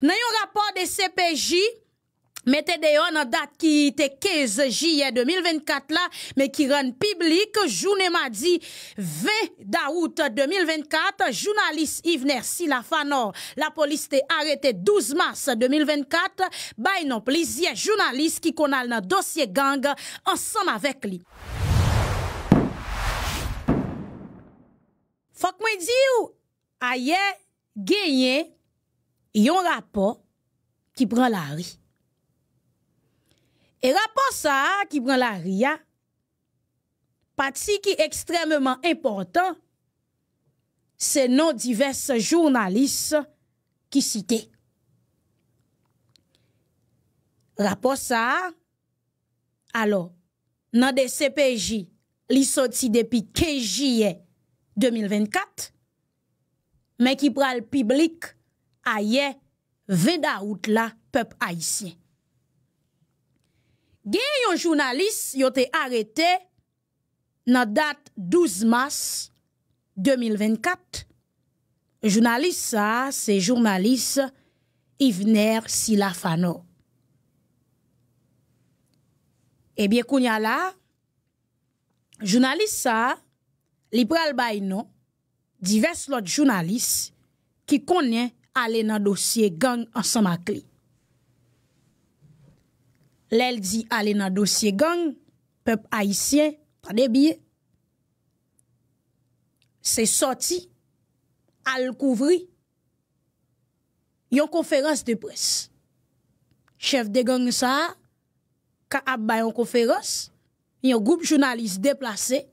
Nan yon rapor de CPJ, mette deyon dat ki te keze jye 2024 la, me ki ren piblik, jounen ma di ve daout 2024, jounalis i vner si la fa nor, la polis te arete 12 mars 2024, bay non plis, ye jounalis ki konal na dosye gang ansan avek li. Fok mwen di ou, a ye genyen yon rapor ki pran la ri. E rapor sa, ki pran la ri, pati ki ekstremman impotant, se non divers jounalis ki site. Rapor sa, alo, nan de CPJ, li soti depi kejiye 2024, men ki pran l'piblik aye vedaout la pep aisyen. Gen yon jounalist yote arete nan dat 12 mas 2024, jounalist sa se jounalist i vner sila fano. Ebyen kounya la, jounalist sa eh li pral bay nou divers lot jounalist ki konyen alè nan dosye gang ansan makli. Lèl di alè nan dosye gang, pep aisyen, pa debye, se soti, al kouvri, yon konferans de pres. Chef de gang sa, ka ap bayon konferans, yon goup jounalise deplase,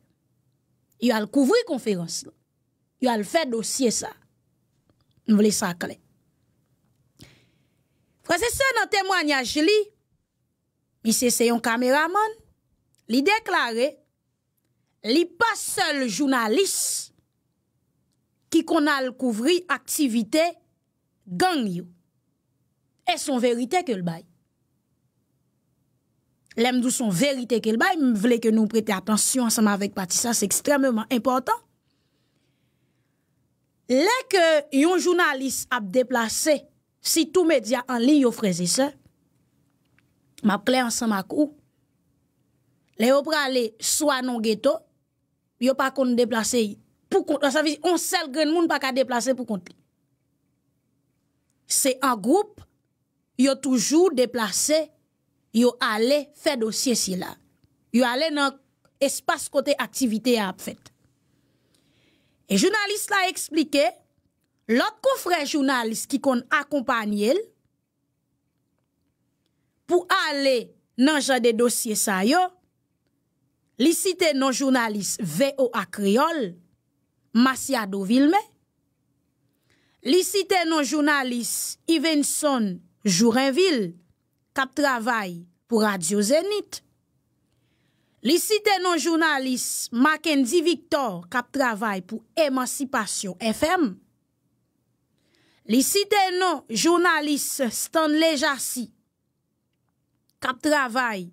yon kouvri konferans, yon fè dosye sa. nous voulons ça Frère, c'est dans le témoignage, c'est un caméraman, a déclaré, li pas seul journaliste qui qu'on a couvri activité gang Et son vérité que le bail. L'aime son vérité que le bail, voulait que nous prêter attention ensemble avec Patissa, c'est extrêmement important. Lè ke yon jounalist ap deplase si tou medya an li yo freze se, map kli ansan mak ou, lè yo prale swa non geto, yo pa kon deplase pou konti. An sa visi, on sel gen moun pa ka deplase pou konti. Se an goup, yo toujou deplase yo ale fè dosye si la. Yo ale nan espase kote aktivite ap fèt. E jounalist la eksplike, lòk kou fre jounalist ki kon akompanyel pou ale nan jan de dosye sa yo, li site nan jounalist VO Akriol, Masiado Vilme, li site nan jounalist Ivenson Jourenvil, kap travay pou Radio Zenit, Li si tenon jounalis Maken Di Victor kap travay pou Emancipasyon FM. Li si tenon jounalis Stanley Jassy kap travay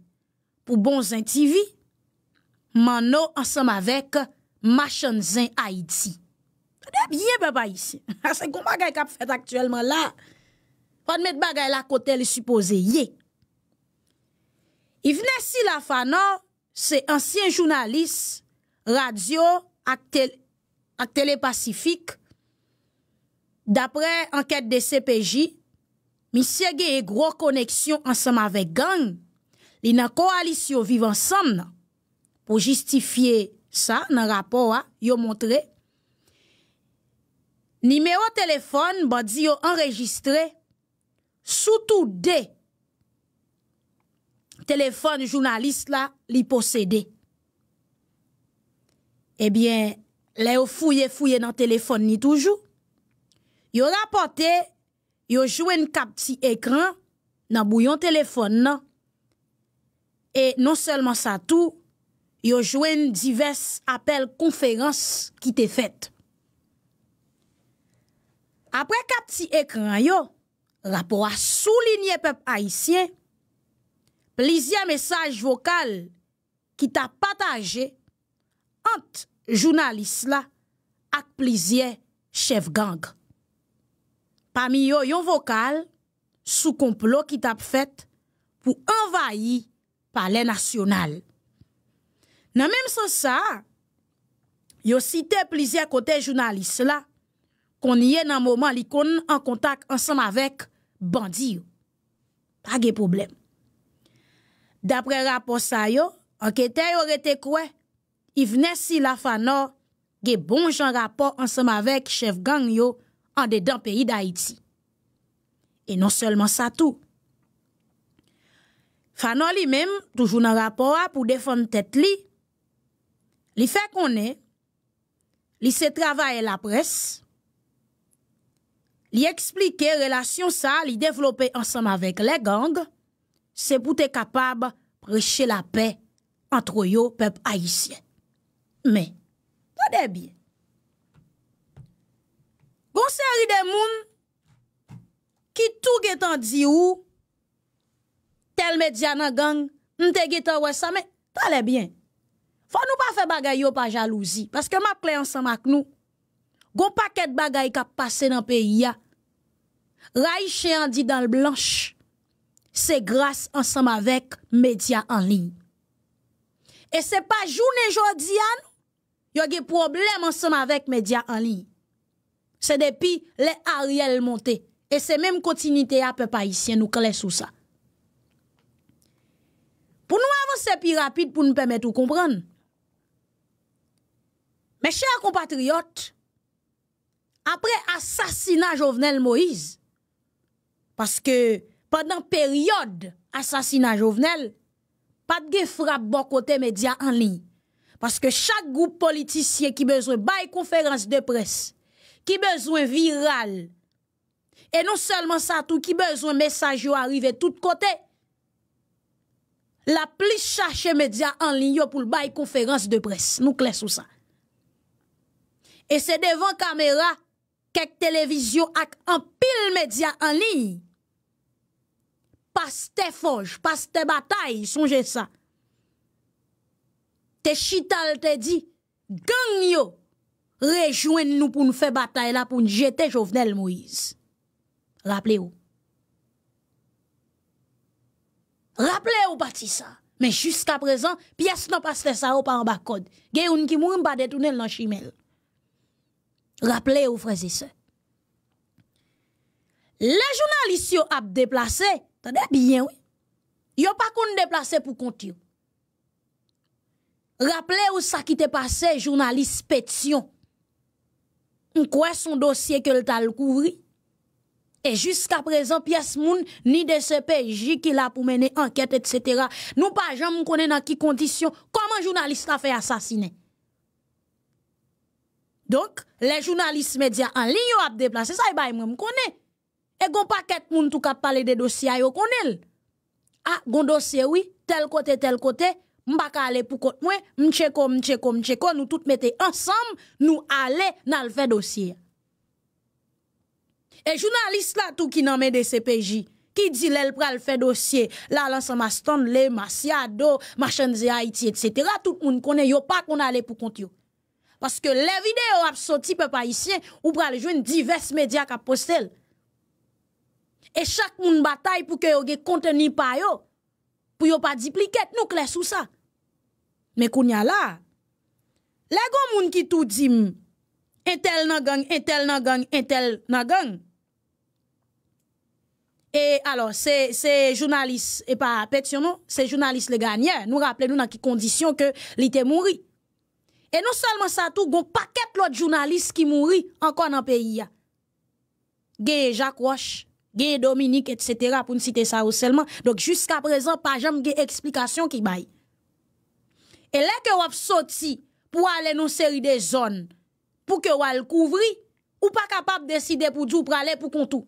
pou Bonzin TV. Man nou ansam avek Machanzin Haiti. Padeb ye beba isi. Asen kou magay kap fet aktuelman la. Pademet bagay la kote li suppose ye. I vne si la fanon Se ansyen jounalis, radio ak Telepacifik, dapre anket de CPJ, misyege e gro koneksyon ansenm avek gang, li nan koalisyon viv ansenm nan, pou justifiye sa nan rapor a, yo montre. Nimeyo telefon badi yo anregistre, soutou de... Telefon jounalist la li posede. Ebyen, le yo fouye fouye nan telefon ni toujou. Yo rapote, yo jwen kap ti ekran nan bouyon telefon nan. E non selman sa tou, yo jwen divers apel konferans ki te fet. Apre kap ti ekran yo, rapo a soulinye pep Haitien... plizye mesaj vokal ki tap pataje ant jounalis la ak plizye chef gang. Pamiyo yon vokal sou komplot ki tap fet pou envayi pale nasyonal. Nan menm san sa, yo site plizye kote jounalis la konye nan mouman li konen an kontak ansam avek bandi yo. Page probleme. Dapre rapor sa yo, anketè yo rete kwe, i vne si la fana ge bonj an rapor ansam avek chef gang yo an de dan peyi da Iti. E non selman sa tou. Fana li mem toujoun an rapor ap ou defon tet li, li fe konen, li se travaye la pres, li eksplike relasyon sa li devlope ansam avek le gang, Se pou te kapab preche la pe antro yo pep ayisyen. Men, wade bien. Gon seri de moun ki tou getan di ou tel medyanan gang nte getan wesa men, wade bien. Fwa nou pa fe bagay yo pa jalouzi. Paske map kle ansan mak nou. Gon paket bagay ka pase nan pe ya. Ray che yandi dan l blanche. se grase ansam avek medya anli. E se pa joun e jodi an, yo ge problem ansam avek medya anli. Se depi le ariel monte. E se mem kontinite a pe pa isyen nou kle sou sa. Pou nou avanse pi rapide pou nou pemet ou kompran. Me chè a kompatriot, apre asasina jovenel Moïse, paske pandan peryode asasina jovenel, pat ge frap bon kote medya an li. Paske chak goup politisye ki bezwe bay konferans de pres, ki bezwe viral, e non selman sa tou ki bezwe mesaj yo arrive tout kote, la plis chache medya an li yo pou l bay konferans de pres. Nou kles ou sa. E se devan kamera, kek televizyo ak an pil medya an li yo, Pas te foj, pas te batay, sonje sa. Te chital te di, gang yo, rejwen nou pou nou fe batay la pou nou jete jovenel mouiz. Raple non ou. Raple ou pati sa. Men jusqu'a prezan, piyes nou pas te sa ou pa an bak kod. Ge yon ki moun ba detounel nan shimel. Raple ou freze se. Le jounalist yo ap deplase, Tendez bien, oui. Yo pas qu'on déplacer pour continuer. Rappelez-vous ça qui te passé, journaliste Pétion. On croit son dossier que le tal couvri. Et jusqu'à présent, pièce moun, ni de CPJ qui l'a pour mener enquête, etc. Nous pas jamais connaît dans qui condition, comment journaliste a fait assassiner. Donc, les journalistes médias en ligne ont déplacé, ça, bah, ils ne connaissent E gon paket moun tout ka parler de dossier yo konel. ah, gon dossier oui, tel côté tel côté, kote, mbaka ale pou kote mwen, mcheko, mcheko, mcheko, nous tout mette ensemble, nous ale nan lfe dossier. Et journaliste la tout ki nan men de CPJ, ki di lèl pral fè dossier, la l'ensemble mastan, lè, masyado, machanze Haïti, etc. Tout moun konen yo pa qu'on allait pou kont yo. que les vidéos ap soti pe pa isyen, ou pral jwen divers media kap postel. E chak moun batay pou ke yo ge konten ni payo. Pou yo pa dipliket nou kles ou sa. Me koun ya la. La goun moun ki tou di moun. Entel nan gang, entel nan gang, entel nan gang. E alo, se jounalist, e pa pet yon nou, se jounalist le ganyan. Nou rappele nou nan ki kondisyon ke li te mouri. E nou salman sa tou, goun paket lout jounalist ki mouri ankon nan peyi ya. Geye Jacques Roche. Gay Dominique, etc., pour ne citer ça ou seulement. Donc, jusqu'à présent, pas jamais d'explication explication qui bail Et là que vous sorti pour aller dans une série de zones, pour que vous couvri, ou pas capable de décider pour dire pour aller pour tout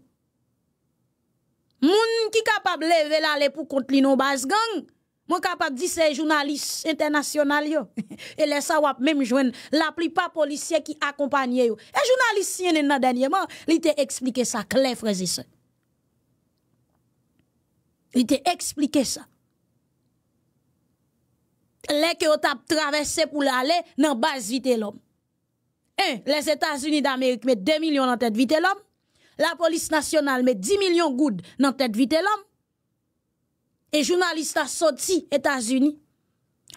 Moun qui capable lever l'aller pour contre non base gang, moi capable dire c'est journaliste international yo. Et les ça wap même joindre la plupart policiers qui accompagnent yo. Et journaliste si dernièrement, il expliqué ça clair frères et Li te eksplike sa. Le ke ot ap travesse pou la le nan base vite l'om. Un, les Etats-Unis d'Amerik met 2 milyon nan tete vite l'om. La polis nasyonal met 10 milyon goud nan tete vite l'om. E jounalista soti Etats-Unis.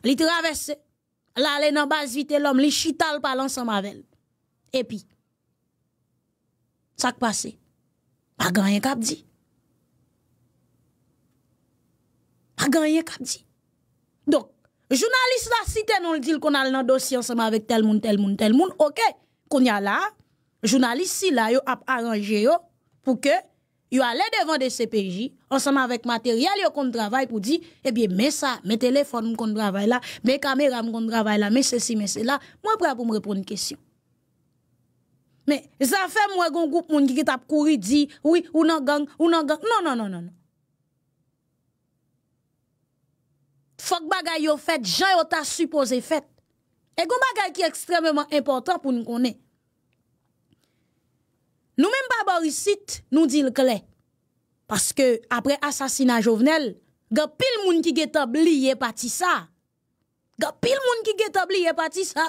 Li travesse la le nan base vite l'om. Li chital pa l'ansan mavel. E pi. Sa k pase? Pa ganyen kap di. pas gagné qu'a dit. Donc, journaliste la cité nous le dit qu'on a le dossier ensemble avec tel monde tel monde tel monde, OK, qu'on y a là, journaliste si là yo a arrangé yo pour que yo allait devant des CPJ ensemble avec matériel yo qu'on travaille pour dire eh bien mais ça, mes téléphones qu'on travaille là, mes caméras qu'on travaille là, mais ceci mais cela, moi prêt pour me répondre une question. Mais ça fait moi un groupe monde qui t'a couru dit oui, ou nan gang, ou nan gang. non non non non. Fok bagay yo fait jan yo ta supposé fait E gon bagay ki extrêmement important pour nous. nous Nou même pa nous dit le clair. Parce que l'assassinat de jovenel, ga pile moun ki get oublié pati ça. Ga pile moun ki get gens pati sa.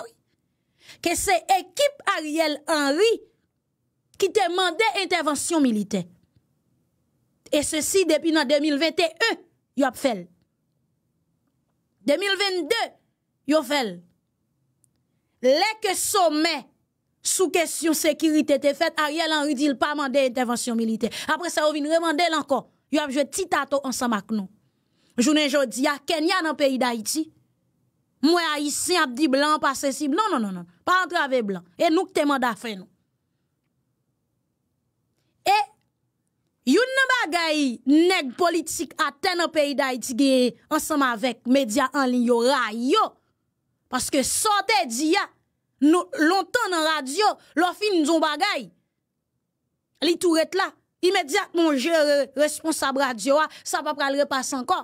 Que c'est équipe Ariel Henry qui te mande intervention milite. E se si depi 2021, y a fait. 2022, yo fel, lè ke somè sou kèsyon sekirite te fèt, a rè lan rudi l pa mandè intervensyon milite. Apre sa ou vin remande l ankon, yo apjè titato ansamak nou. Jounen jodi, a kenyan an peyi da iti, mwen a isi ap di blan, pa sensib, nan nan nan, non, non. pa antrave blan, e nou k te manda fè nou. Yon nan bagay neg politik aten an peyday tige ansama vek media anlin yo ray yo. Paske sa te di ya, lontan nan radyo, lor fin nizon bagay. Li tou ret la, imediat moun je responsab radyo a, sa pa pral repas anka.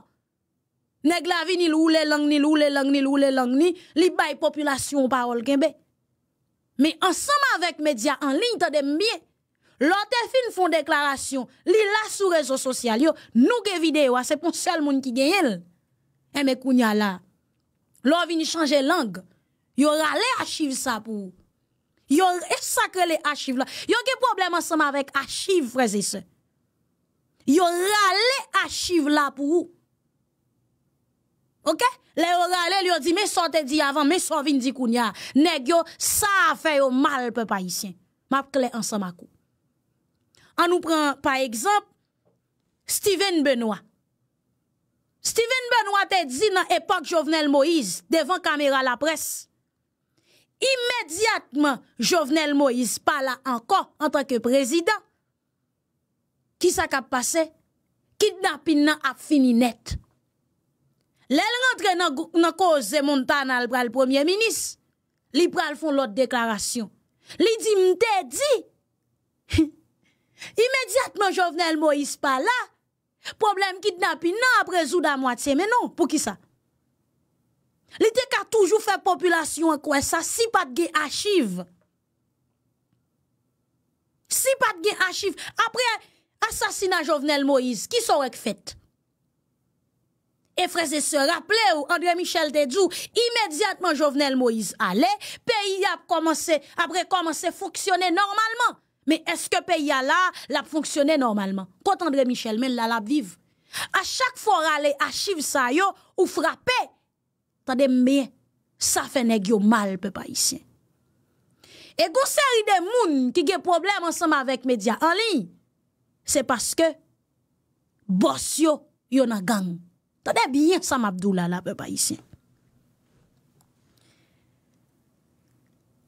Neg la vi ni lou le lang ni lou le lang ni lou le lang ni, li bay populasyon parol genbe. Me ansama vek media anlin, ta dem biye. Lò te fin foun deklarasyon, li la sou rezo sosyal yo, nou ge videyo a, se pon sel moun ki genyel. E me kounya la, lò vini chanje lang, yo rale achive sa pou ou. Yo re sakre le achive la. Yo ge problem ansema vek achive freze se. Yo rale achive la pou ou. Ok? Le yo rale, yo di me sote di avan, me sote vini di kounya. Neg yo, sa fe yo mal pe pa isyen. Map kle ansema kou. An nou pren, pa ekzamp, Steven Benoit. Steven Benoit te di nan epak Jovenel Moïse, devan kamera la pres. Imediatman, Jovenel Moïse pala anko, an tanke prezident. Ki sa kap pase? Kit napin nan ap fini net. Lèl rentre nan koze Montan al pral premier minis, li pral fon lot deklarasyon. Li di mte di, hi, imediatman Jovenel Moïse pa la, problem ki dna pi nan apre zou da mwate, menon pou ki sa. Li te ka toujou fè populasyon kwen sa, si pat ge achive. Si pat ge achive, apre asasina Jovenel Moïse, ki sou rek fèt? E freze se rapple ou André Michel Dédoux, imediatman Jovenel Moïse ale, pe y ap komanse, apre komanse foksyone normalman. Men eske pe ya la, la fonksyone normalman. Kot Andre Michel men lalap viv. A chak fora le achiv sayo ou frape, tade men, sa fene gyo mal pe pa isyen. E gwo seri de moun ki ge problem ansama vek media anli, se paske bos yo yon agang. Tade bien samabdou oh lalap pe pa isyen.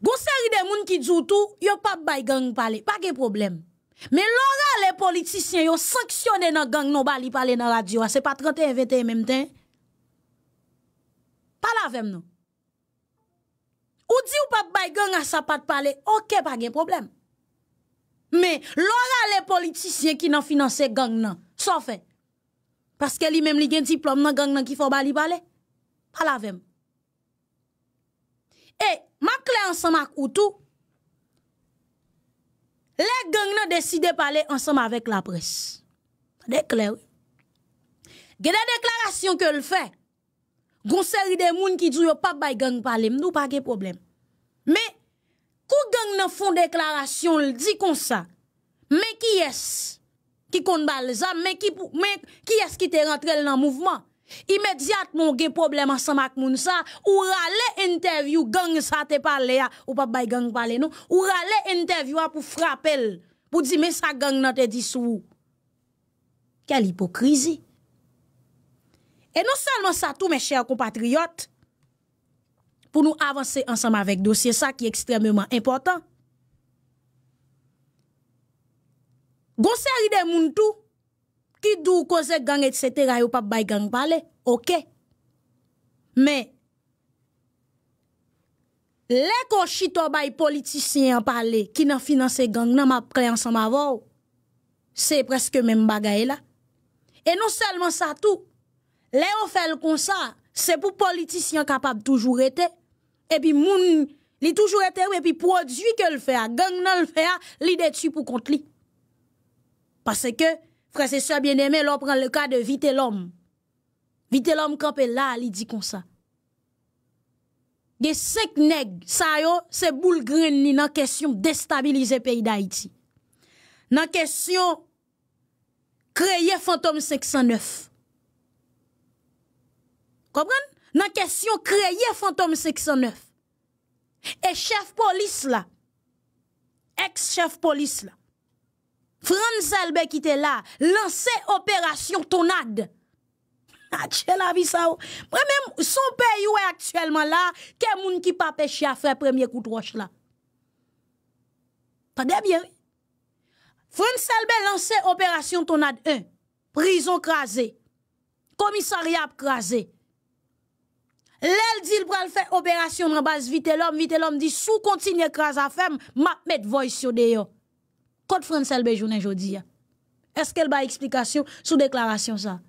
Gonseri de moun ki djoutou, yo pa bay gang pale, pa gen problem. Me lora le politisyen yo saksyonen nan gang nan bali pale nan radio, se pa 31-21 menmten. Pa la vem nou. Ou di ou pa bay gang asa pat pale, ok, pa gen problem. Me lora le politisyen ki nan finanse gang nan, sa fe. Paske li menm li gen diplom nan gang nan ki fo bali pale, pa la vem nou. E, eh, mak lè ansama koutou, lè geng nan deside pale ansama vek la pres. Dèk lè wè. Gè dè deklarasyon ke lè fè, goun seri de moun ki djou yo pa bay geng pale, mnou pa gè problem. Mè, kou geng nan fon deklarasyon lè di konsa, mè ki yes ki kon bal zan, mè ki yes ki te rentrel nan mouvman. imediat moun gen problem an samak moun sa, ou rale interview gang sa te pale ya, ou pa bay gang pale nou, ou rale interview a pou frapel, pou di me sa gang nan te disou. Kel hipokrizi? E non salman sa tou me chèr compatriot, pou nou avanse ansam avèk dosye, sa ki ekstremèman important. Gon se ridè moun tou, di dou koze gang et setera yo pa bay gang pale, oke? Me, le ko chito bay politisyen pale, ki nan finanse gang nan ma preansan ma vò, se preske men bagaye la. E non selman sa tou, le yo fel kon sa, se pou politisyen kapab toujou rete, e pi moun, li toujou rete, e pi prodjou ke l'fea, gang nan l'fea, li detu pou kont li. Pase ke, presesor bienemè, lò pran le ka de vite l'om. Vite l'om kapè la, li di kon sa. Ge sek neg, sa yo, se boulgren ni nan kesyon destabilize peyi da iti. Nan kesyon kreye fantom sek san neuf. Kopran? Nan kesyon kreye fantom sek san neuf. E chef polis la, ex chef polis la, Frans Elbe ki te la, lansè operasyon tonad. Atche la vi sa ou. Premen, son pe yowè aktuelman la, ke moun ki pa pe chia fè premier koutroch la. Pa debye. Frans Elbe lansè operasyon tonad 1. Prison krasè. Komisariyap krasè. Lèl di l pral fè operasyon nan bas vite l om, vite l om di sou kontinye krasè fèm, ma met voysyo de yo. Code France Bejounen jodi Est-ce qu'elle une explication sous déclaration ça?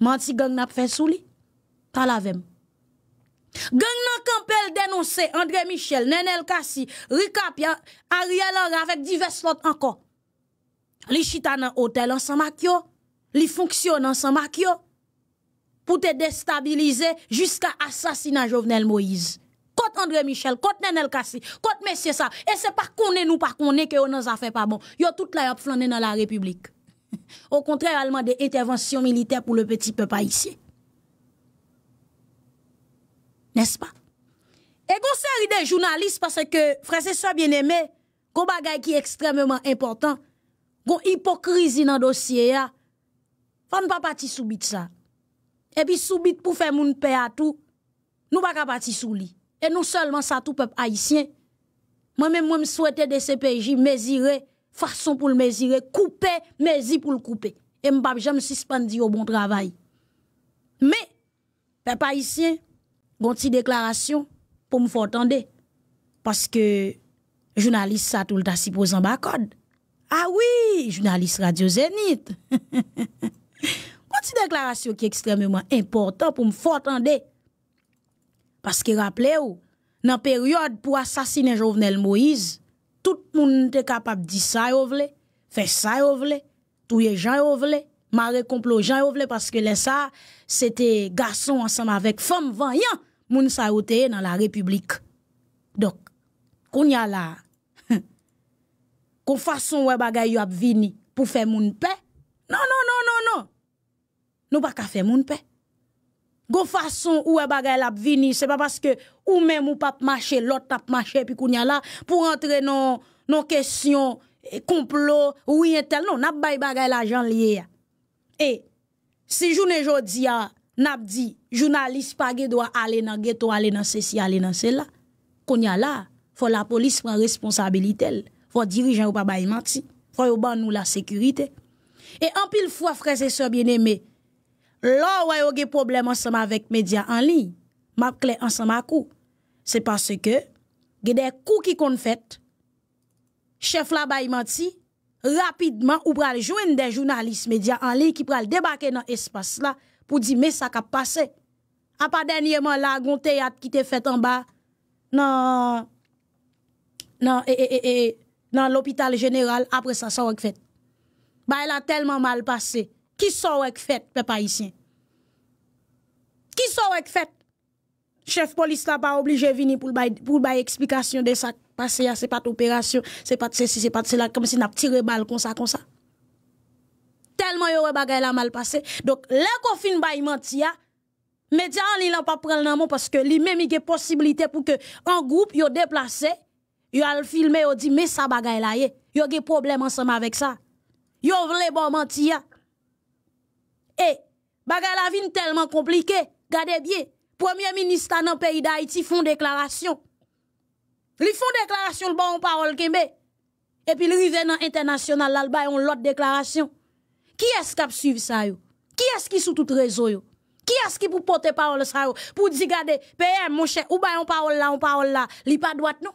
Manti gang n'a fait sous Pas la même. Gang n'a kampel dénoncé André Michel, Nenel Kassi, Ricapia, Ariel Henry avec diverses autres encore. Li chita nan hôtel ensemble ak yo, li fonctionne ensemble ak yo pour te déstabiliser jusqu'à assassinat Jovenel Moïse. Kote André Michel, kote Nenel Kassi, kote Monsieur ça. Et c'est pas qu'on est nous, pas qu'on est que on a fait pas bon. Yo tout la yop flané dans la République. Au contraire, allemand des interventions militaires pour le petit peuple ici. N'est-ce pas? Et série des journalistes, parce que, frère, c'est ça bien aimé, qu'on bagay qui est extrêmement important, qu'on hypocrisie dans le dossier, ya, ne pas partir sous ça. Et puis, sous pour faire mon paix à tout, nous pas partir sous lit. Et non seulement ça, tout peuple haïtien. Moi-même, moi, je souhaitais des CPJ mesurer, façon pour le mesurer, couper, mesi pour le couper. Et je ne jamais suspendre au bon travail. Mais, peuple haïtien, une déclaration pour me faire entendre. Parce que, journaliste, ça, tout le temps, supposé en code. Ah oui, journaliste Radio Zénith. Une déclaration qui est extrêmement importante pour me faire entendre. Parce que rappelez-vous, dans la période pour assassiner Jovenel Moïse, tout le monde était capable de dire ça, faire ça, vous voulez, tout les gens, de voulez. Marie complot Jean parce que les ça c'était garçon ensemble avec femme vaillant moun qui était dans la république donc qu'on y a là qu'on façon ouais bagay ap pour faire moun paix non non non non non nous pas faire moun paix Gon fason ou e bagay la ap vini, se pa paske ou men mou pap mache, lot tap mache pi koun ya la, pou rentre nan kesyon, konplo, ou yentel, nan ap bay bagay la jan liye ya. E, se jounen jodi ya, nan ap di, jounalist pa ge dwa ale nan geto, ale nan se si, ale nan se la, koun ya la, fwa la polis pran responsabili tel, fwa dirijan ou pa bay manti, fwa yo ban nou la sekurite. E anpil fwa, frese so bien eme, lò wè yo ge problem ansema vek media anli, map kle ansema kou. Se passe ke, ge de kou ki kon fèt, chef la bayi manti, rapidman ou pral jwen de jounalist media anli ki pral debake nan espase la, pou di me sa ka pase. A pa denye man la, gonte yat ki te fèt anba, nan, nan, e, e, e, e nan l'opital jeneral apre sa sa wak fèt. Bayi e la telman mal pase. Ki sa wèk fèt, pè pa isyen? Ki sa wèk fèt? Chef polis la pa oblije vin pou l bay eksplikasyon de sa pase ya, se pat operasyon, se pat se si, se pat se la, kom se na ptire bal konsa konsa. Telman yo wè bagay la mal pase. Dok, lè ko fin bay manti ya, mè diyan li lan pa pral nan moun paske li mè mi ge posibilite pou ke an goup yo deplase, yo al filme yo di, mè sa bagay la ye, yo ge problem ansama vek sa. Yo vre bon manti ya, Et, eh, la la est tellement compliqué. Gardez bien, premier ministre dans le pays d'Haïti font déclaration. Ils font déclaration le bon parole Et puis, ils dans international, là, ils ont l'autre déclaration. Qui est-ce qui a suivi ça, yo? Qui est-ce qui sous tout réseau, yo? Qui est-ce qui pour porter parole ça, Pour dire, regardez, PM, mon cher, ou pas une parole là, on parole là, li pas droit, non?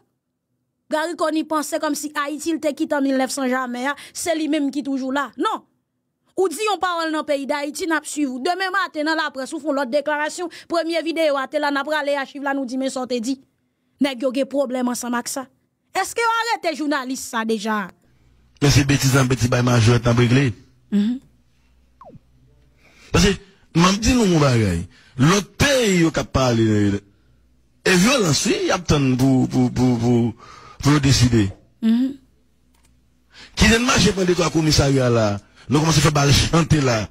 Gary qu'on y pensait comme si Haïti, était quitté en 1900 jamais, hein. c'est lui-même qui est toujours là. Non! ou dit on parole dans le pays d'Haïti, n'a suivi Demain matin, dans la presse, ou font l'autre déclaration. Première vidéo, à tel n'a pas aller à Chivre, là, nous dit, mais sortez dit. N'a pas problème ensemble avec ça. Est-ce que vous arrêtez journaliste ça déjà? Mais c'est bêtise en hein, bêtise, bah, majeur, t'en réglé. Mm-hmm. Parce que, m'a dis nous, on bagay, l'autre pays, qui a parlé, et violence, oui, y a pour, pour, pour, pour, pour décider. Mm-hmm. Qui ne marche pas de toi, commissariat là, Là, comment se fait bal chanter là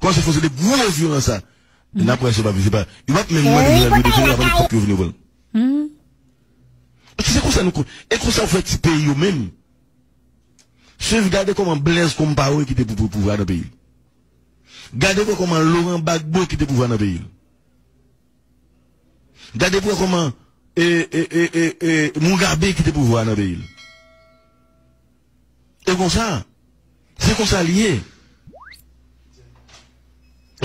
Comment se fait des gros violences ça N'a pas ne pas eh, pas. Il va même moi de la vidéo de la copie niveau. bon. C'est comme ça nous et comme ça on fait petit pays même. regardez comment Blaise Compao qui était pour pouvoir dans le pays. Gardez vous comment Laurent Bagbo qui était pouvoir dans le pays. Gardez vous comment et, eh, et, eh, et, et, Mugabe qui était pouvoir dans le pays. Et comme ça, Fè kon sa liye.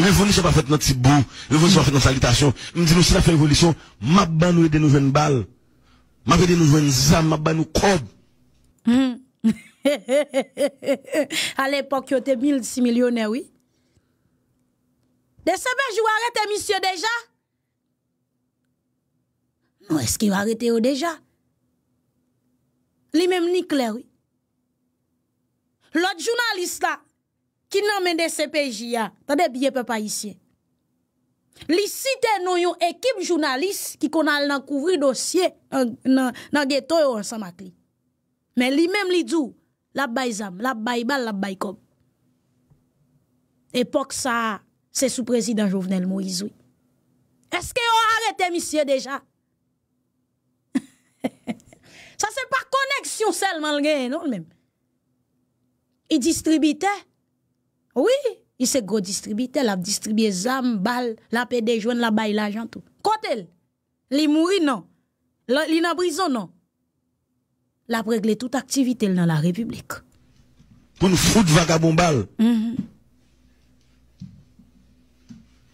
Le voni chè pa fèt nan tibou. Le voni chè pa fèt nan salitation. Mè di nou sè la fèt evolisyon. Mè bè nou e de nouven bal. Mè bè de nouven zan. Mè bè nou krob. A lè epok yo te mil si milyonè wè. De sebej yo arète misyo deja? Nou eske yo arète yo deja? Li mèm ni kler wè. Lot jounalist la, ki nan men de CPJ ya, ta de biye pe pa isye. Li si te nou yon ekip jounalist ki kon al nan kouvri dosye nan getoy ou ansan makli. Men li men li djou, la bay zam, la bay bal, la bay kom. Epoch sa, se sou prezident Jouvenel Moizoui. Eske yo arete misye deja? Sa se pa koneksyon sel man gen, non men? Il distribuait, Oui, il se gros distributeur la distribuer zam, bal, la paix des jeunes, la bay tout. jantou. Kotel, li mouri non, il en prison non. La régler toute activité dans la République. Pour nous foutre vagabond bal. Mhm.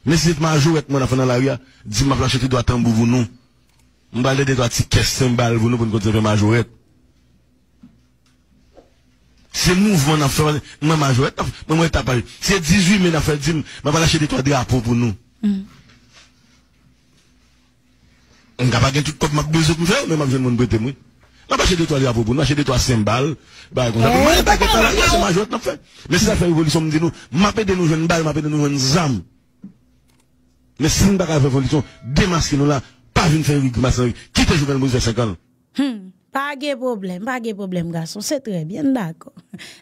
Mais -hmm. c'est ma jou mon dans dans la rue, dis ma planche ki vous, atan vous va aller des droits de caisse, ati kes sen vous, nous pour nous continuer ma Se mouvman ap fèl, mwen majwèt ap fèl, mwen mwen tapaj. Se 18 men ap fèl, mwen pa lachèdè to a di apò pou nou. Mwen kapak gen tout kop mak bezèk mwen chè, mwen mwen mwen bwète mwen. Mwen pa lachèdè to a di apò pou nou, lachèdè to a sen bal. Ba yon tapèl, mwen lakèdè to a lachèdè to a majwèt ap fèl. Mwen se la fèl yon volisyon mwen di nou, mwen apèdè nou jwen bal, mwen apèdè nou jwen zam. Mwen se yon baka yon volisyon, demaske nou la, pa vin fèl yon masken yon, kitè j Pas de problème, pas de problème, garçon. C'est très bien, d'accord.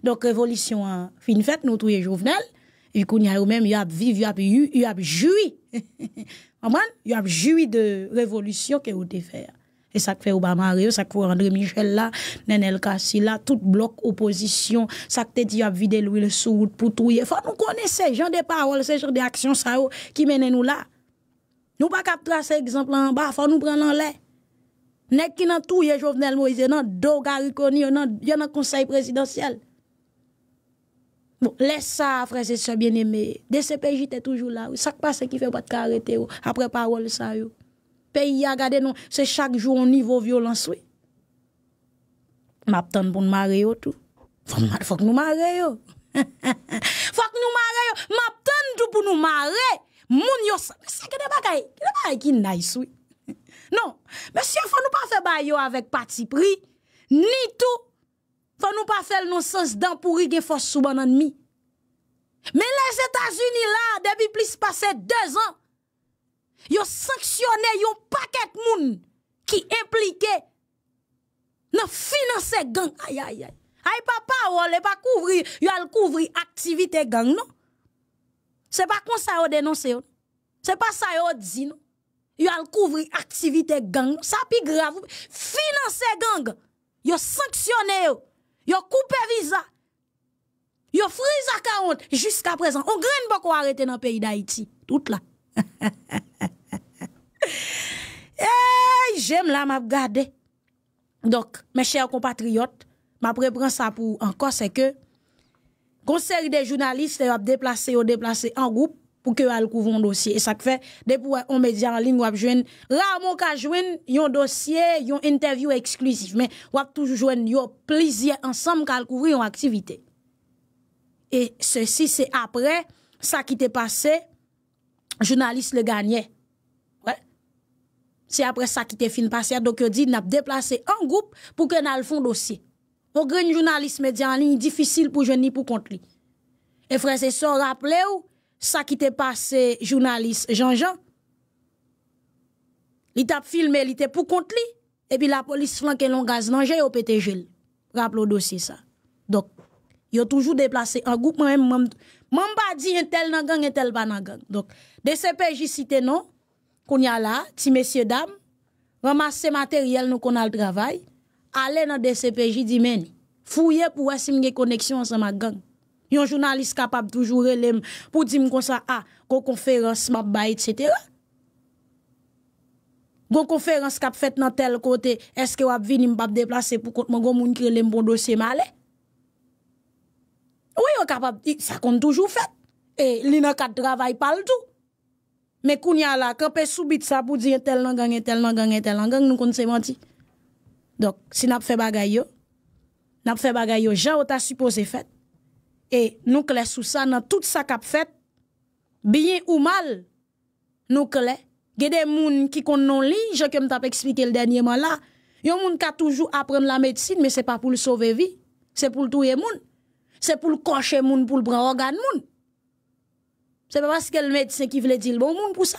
Donc, révolution, en fin fête, nous tous les Jovenel. Et qu'on y a même, il y a vivre, il y a joui. Il y a joui de révolution que vous avez fait. Et ça fait Obama, ça fait André Michel là, Nenel Kassi là, tout bloc opposition, ça te dit a vidé l'huile le route pour tout. Faut nous connaître ces gens de paroles, ces gens d'actions ça qui mènent nous là. Nous pas cap tracer exemple en bas, faut nous prendre en l'air. Nèk ki nan tou ye jovenel Moise, nan do ga rikoni, nan yon nan konsey presidansyel. Bon, lè sa, frères et soye bien-aimé, de se pejite toujou la. Sak pa se ki fe bat ka arete yo, apre parol sa yo. Peyi ya gade non, se chak jou on nivou violans wey. Maptan pou nou mare yo tou. Fok nou mare yo. Fok nou mare yo, maptan tou pou nou mare. Moun yo sa, seke de bagay, de bagay ki nay souy. Non, monsieur, faut nous pas faire baillot avec parti pris, ni tout. Faut nous pas faire non sens dans pour y force sous bon ennemi. Mais les États-Unis là, depuis plus passé deux ans, ils ont sanctionné un paquet de monde qui impliqué dans financer gang. Aïe, aïe, aïe. Aïe, papa, on oh, ne pas couvrir, l'activité ont couvrir activité gang, non? C'est pas comme ça qu'on Ce c'est pas ça qu'on dit, non? Yo al couvrir activité gang, ça pi grave. Financer gang, yo sanctionné yo, yo coupé visa. Yo frise la 40 jusqu'à présent. On peut beaucoup arrêté dans le pays d'Haïti. Tout là. j'aime la m'a Donc, mes chers compatriotes, ma prépare ça pour encore c'est que conseil des journalistes ont déplacé ou déplacé en groupe pour que elle couvre un dossier. Et ça fait, depuis on média en ligne, on avez rarement qu'à joine un dossier, une interview exclusive, mais on toujours joine un plaisir ensemble qu'à couvrir une activité. Et ceci, c'est après ça qui t'est passé, journaliste le gagnait. C'est après ça qui t'est fin passé, donc on dit, n'a déplacé un groupe pour que nous un dossier. On une journaliste média en ligne, difficile pour ni pour contre lui. Et frère, c'est ça, rappelez-vous, ça qui t'est passé journaliste Jean-Jean. Il t'a filmé, il était pour compte lui. Et puis la police flanque long gaz dans au pété gel. Rappelez le dossier ça. Donc, ils a toujours déplacé un groupe même même pas dit un tel dans gang un tel pas dans gang. Donc, DCPJ cité non qu'on y a là, ti messieurs dames, ramasser matériel nous qu'on a le travail, aller dans DCPJ dit men, fouiller pour voir si une connexion ensemble gang. yon jounalist kapap toujou relem pou di m kon sa, a, ah, kon konferans m ap bayi, etc. Gon konferans kap fet nan tel kote, eske wap vin im pap deplase pou kontman, gon moun kre relem bon dosye male. Ou yon kapap, sa kon toujou fet, e, li nan kat travay pal tou. Me koun ya la, kapes soubit sa pou di eh, tel nan gang, eh, tel nan gang, eh, tel nan gang, nou kon se manti. Dok, si nap fe bagay yo, nap fe bagay yo, jan wata supose fet, Et nous les sous ça, dans tout ça qu'a fait, bien ou mal, nous clés. Il y a des gens qui connaissent non lit, je vais vous expliqué le dernier mot là. Il y a des gens qui toujours la médecine, mais ce n'est pas pour sauver la vie. C'est pour tout les monde. C'est pour le cocher les gens, pour le prendre gens. Ce n'est pas parce que le médecin qui veut dire le bon monde pour ça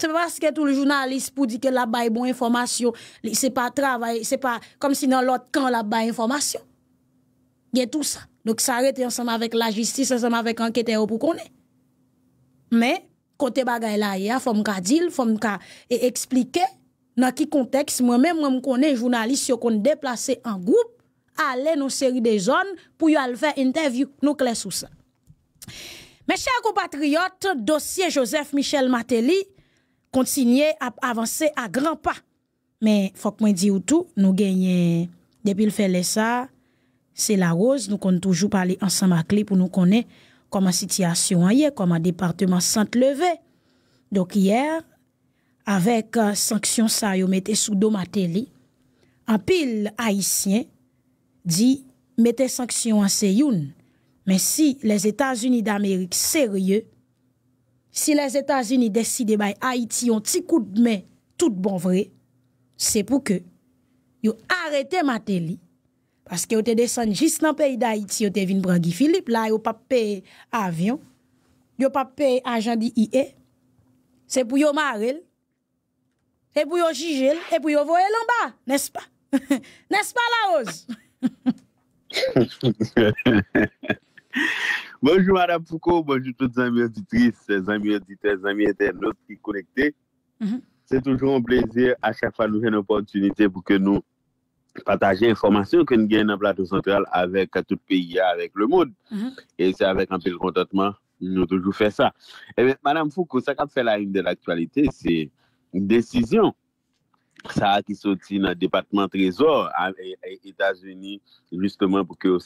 Ce n'est pas parce que tous les journalistes pour dire que la bonne information, c'est pas travail, c'est pas comme si dans l'autre camp la bonne information. Il y a tout ça. Nou ki sa rete yon seman vek la jistis, yon seman vek ankete yo pou konen. Men, kote bagay la ya, fom ka dil, fom ka e eksplike, nan ki konteks, mwen men mwen konen jounalist yo kon deplase an goup, ale nou seri de zon pou yo alve interview nou kles ou sa. Men, chakou patriot, dosye Joseph Michel Mateli, kontinye avanse a gran pa. Men, fok mwen di ou tou, nou genye depil fele sa... Se la rose, nou kon toujou pali ansan makli pou nou konen koman sityasyon a ye, koman departement sante leve. Dok iyer, avèk euh, sanksyon sa yo mette sou do matè li, an pil haisyen di mette sanksyon an se youn. Men si les Etats-Unis d'Amérique serye, si les Etats-Unis deside bay Haiti yon ti kout men tout bon vre, se pou ke yo arete matè li, Parce que vous êtes descendu juste dans le pays d'Haïti, vous êtes venu prendre Philippe, là, vous pas payé avion, vous pas payé agent d'IE. C'est pour vous marrer, c'est pour vous juger, et pour vous voir en bas, n'est-ce pas? n'est-ce pas, la rose? bonjour Madame Foucault, bonjour toutes les amis auditrices, les amis auditeurs, les amis internautes qui connectent. Mm-hmm. C'est toujours un plaisir à chaque fois nous avons une opportunité pour que nous partager l'information que nous avons dans le plateau central avec tout pays, avec le monde. Mhm. Et c'est avec un peu de contentement nous nous toujours fait ça. Eh Madame Foucault, ça a fait la rime de l'actualité, c'est une décision. Ça a dans dans le département Trésor états unis justement pour que vous